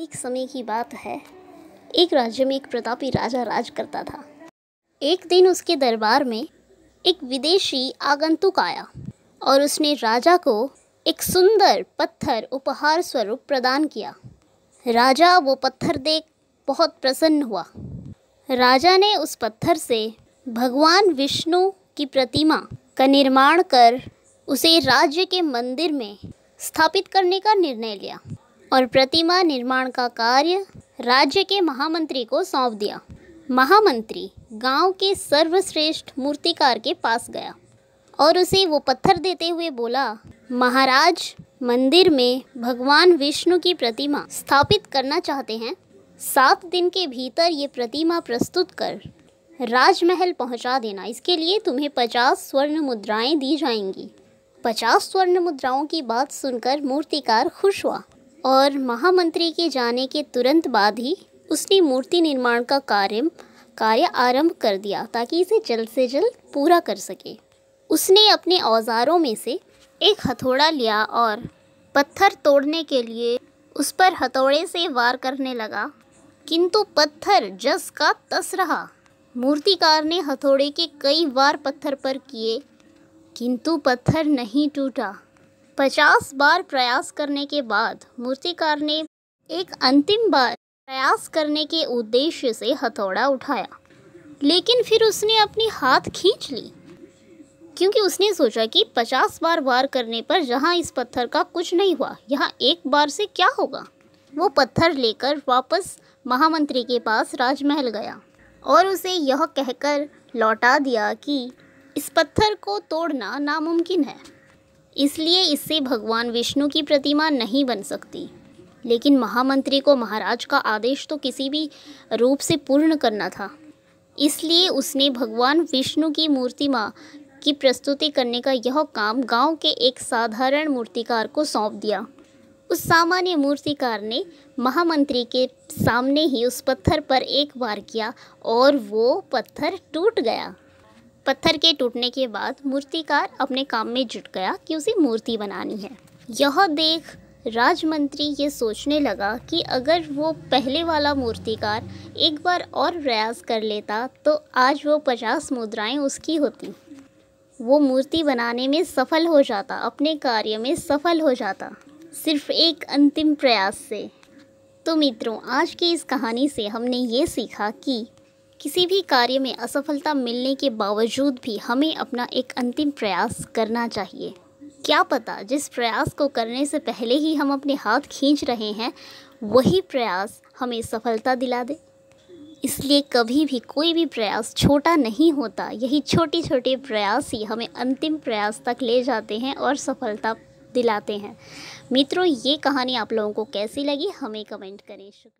एक समय की बात है एक राज्य में एक प्रतापी राजा राज करता था एक दिन उसके दरबार में एक विदेशी आगंतुक आया और उसने राजा को एक सुंदर पत्थर उपहार स्वरूप प्रदान किया राजा वो पत्थर देख बहुत प्रसन्न हुआ राजा ने उस पत्थर से भगवान विष्णु की प्रतिमा का निर्माण कर उसे राज्य के मंदिर में स्थापित करने का निर्णय लिया और प्रतिमा निर्माण का कार्य राज्य के महामंत्री को सौंप दिया महामंत्री गांव के सर्वश्रेष्ठ मूर्तिकार के पास गया और उसे वो पत्थर देते हुए बोला महाराज मंदिर में भगवान विष्णु की प्रतिमा स्थापित करना चाहते हैं सात दिन के भीतर ये प्रतिमा प्रस्तुत कर राजमहल पहुंचा देना इसके लिए तुम्हें पचास स्वर्ण मुद्राएं दी जाएंगी पचास स्वर्ण मुद्राओं की बात सुनकर मूर्तिकार खुश हुआ और महामंत्री के जाने के तुरंत बाद ही उसने मूर्ति निर्माण का कार्य कार्य आरंभ कर दिया ताकि इसे जल्द से जल्द पूरा कर सके उसने अपने औजारों में से एक हथौड़ा लिया और पत्थर तोड़ने के लिए उस पर हथौड़े से वार करने लगा किंतु पत्थर जस का तस रहा मूर्तिकार ने हथौड़े के कई वार पत्थर पर किए किंतु पत्थर नहीं टूटा पचास बार प्रयास करने के बाद मूर्तिकार ने एक अंतिम बार प्रयास करने के उद्देश्य से हथौड़ा उठाया लेकिन फिर उसने अपनी हाथ खींच ली क्योंकि उसने सोचा कि पचास बार वार करने पर जहाँ इस पत्थर का कुछ नहीं हुआ यहाँ एक बार से क्या होगा वो पत्थर लेकर वापस महामंत्री के पास राजमहल गया और उसे यह कहकर लौटा दिया कि इस पत्थर को तोड़ना नामुमकिन है इसलिए इससे भगवान विष्णु की प्रतिमा नहीं बन सकती लेकिन महामंत्री को महाराज का आदेश तो किसी भी रूप से पूर्ण करना था इसलिए उसने भगवान विष्णु की मूर्तिमा की प्रस्तुति करने का यह काम गांव के एक साधारण मूर्तिकार को सौंप दिया उस सामान्य मूर्तिकार ने महामंत्री के सामने ही उस पत्थर पर एक वार किया और वो पत्थर टूट गया पत्थर के टूटने के बाद मूर्तिकार अपने काम में जुट गया कि उसे मूर्ति बनानी है यह देख राजमंत्री ये सोचने लगा कि अगर वो पहले वाला मूर्तिकार एक बार और प्रयास कर लेता तो आज वो पचास मुद्राएं उसकी होती वो मूर्ति बनाने में सफल हो जाता अपने कार्य में सफल हो जाता सिर्फ एक अंतिम प्रयास से तो मित्रों आज की इस कहानी से हमने ये सीखा कि किसी भी कार्य में असफलता मिलने के बावजूद भी हमें अपना एक अंतिम प्रयास करना चाहिए क्या पता जिस प्रयास को करने से पहले ही हम अपने हाथ खींच रहे हैं वही प्रयास हमें सफलता दिला दे इसलिए कभी भी कोई भी प्रयास छोटा नहीं होता यही छोटे छोटे प्रयास ही हमें अंतिम प्रयास तक ले जाते हैं और सफलता दिलाते हैं मित्रों ये कहानी आप लोगों को कैसी लगी हमें कमेंट करें शुक्रिया